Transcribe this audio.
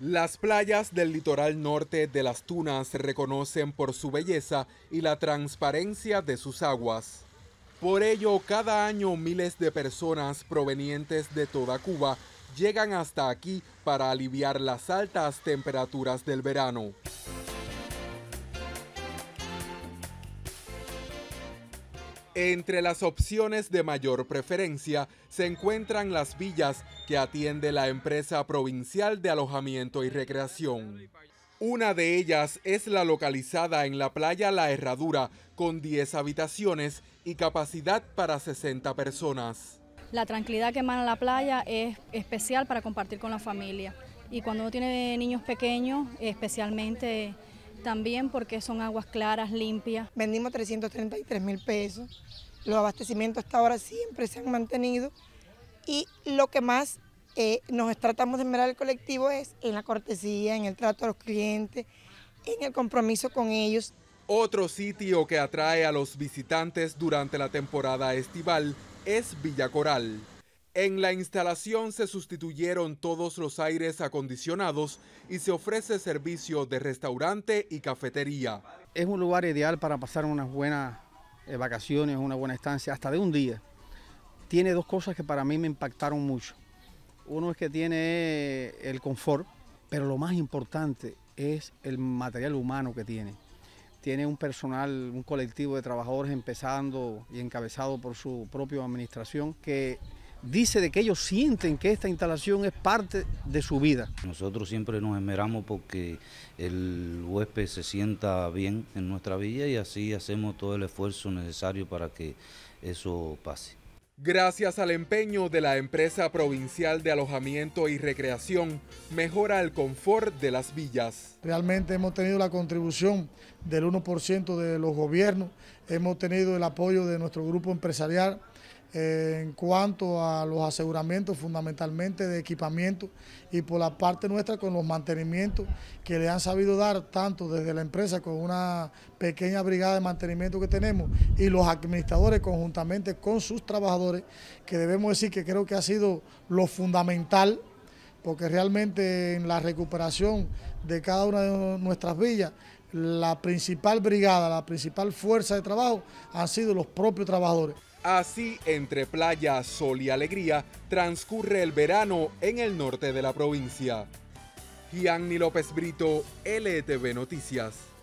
Las playas del litoral norte de las Tunas se reconocen por su belleza y la transparencia de sus aguas. Por ello, cada año miles de personas provenientes de toda Cuba llegan hasta aquí para aliviar las altas temperaturas del verano. Entre las opciones de mayor preferencia se encuentran las villas que atiende la empresa provincial de alojamiento y recreación. Una de ellas es la localizada en la playa La Herradura, con 10 habitaciones y capacidad para 60 personas. La tranquilidad que emana la playa es especial para compartir con la familia y cuando uno tiene niños pequeños, especialmente también porque son aguas claras, limpias. Vendimos 333 mil pesos, los abastecimientos hasta ahora siempre se han mantenido y lo que más eh, nos tratamos de mirar el colectivo es en la cortesía, en el trato a los clientes, en el compromiso con ellos. Otro sitio que atrae a los visitantes durante la temporada estival es Villa Coral. En la instalación se sustituyeron todos los aires acondicionados y se ofrece servicio de restaurante y cafetería. Es un lugar ideal para pasar unas buenas eh, vacaciones, una buena estancia, hasta de un día. Tiene dos cosas que para mí me impactaron mucho. Uno es que tiene eh, el confort, pero lo más importante es el material humano que tiene. Tiene un personal, un colectivo de trabajadores empezando y encabezado por su propia administración que dice de que ellos sienten que esta instalación es parte de su vida. Nosotros siempre nos esmeramos porque el huésped se sienta bien en nuestra villa y así hacemos todo el esfuerzo necesario para que eso pase. Gracias al empeño de la empresa provincial de alojamiento y recreación, mejora el confort de las villas. Realmente hemos tenido la contribución del 1% de los gobiernos, hemos tenido el apoyo de nuestro grupo empresarial, en cuanto a los aseguramientos fundamentalmente de equipamiento y por la parte nuestra con los mantenimientos que le han sabido dar tanto desde la empresa con una pequeña brigada de mantenimiento que tenemos y los administradores conjuntamente con sus trabajadores, que debemos decir que creo que ha sido lo fundamental porque realmente en la recuperación de cada una de nuestras villas, la principal brigada, la principal fuerza de trabajo han sido los propios trabajadores. Así, entre playa, sol y alegría, transcurre el verano en el norte de la provincia. Gianni López Brito, LTV Noticias.